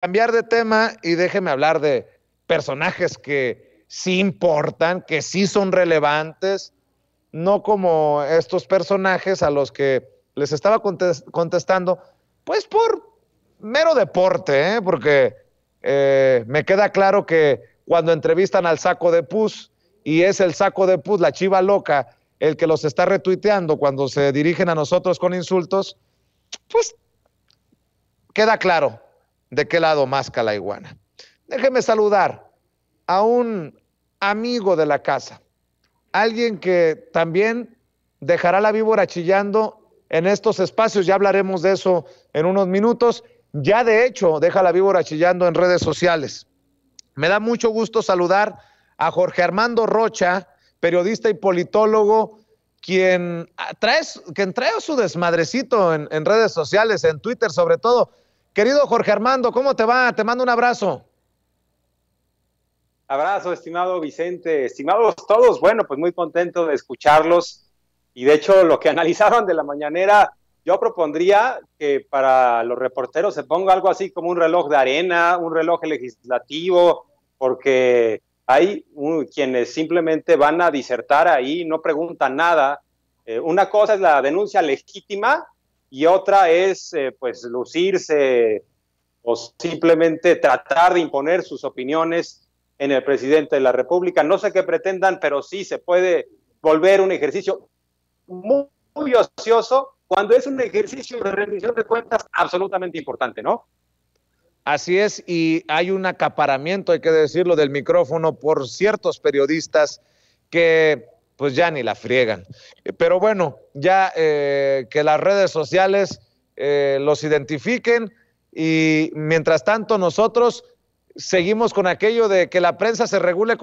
cambiar de tema y déjeme hablar de personajes que sí importan, que sí son relevantes, no como estos personajes a los que les estaba contestando, pues por mero deporte, ¿eh? porque eh, me queda claro que cuando entrevistan al saco de pus y es el saco de pus, la chiva loca, el que los está retuiteando cuando se dirigen a nosotros con insultos, pues queda claro, de qué lado más la iguana. Déjeme saludar a un amigo de la casa, alguien que también dejará la víbora chillando en estos espacios, ya hablaremos de eso en unos minutos, ya de hecho deja la víbora chillando en redes sociales. Me da mucho gusto saludar a Jorge Armando Rocha, periodista y politólogo, quien trae, su desmadrecito en redes sociales, en Twitter sobre todo, Querido Jorge Armando, ¿cómo te va? Te mando un abrazo. Abrazo, estimado Vicente, estimados todos. Bueno, pues muy contento de escucharlos. Y de hecho, lo que analizaron de la mañanera, yo propondría que para los reporteros se ponga algo así como un reloj de arena, un reloj legislativo, porque hay quienes simplemente van a disertar ahí, no preguntan nada. Eh, una cosa es la denuncia legítima y otra es eh, pues lucirse o simplemente tratar de imponer sus opiniones en el presidente de la República. No sé qué pretendan, pero sí se puede volver un ejercicio muy ocioso cuando es un ejercicio de rendición de cuentas absolutamente importante, ¿no? Así es, y hay un acaparamiento, hay que decirlo, del micrófono por ciertos periodistas que pues ya ni la friegan. Eh, pero bueno, ya eh, que las redes sociales eh, los identifiquen y mientras tanto nosotros seguimos con aquello de que la prensa se regule con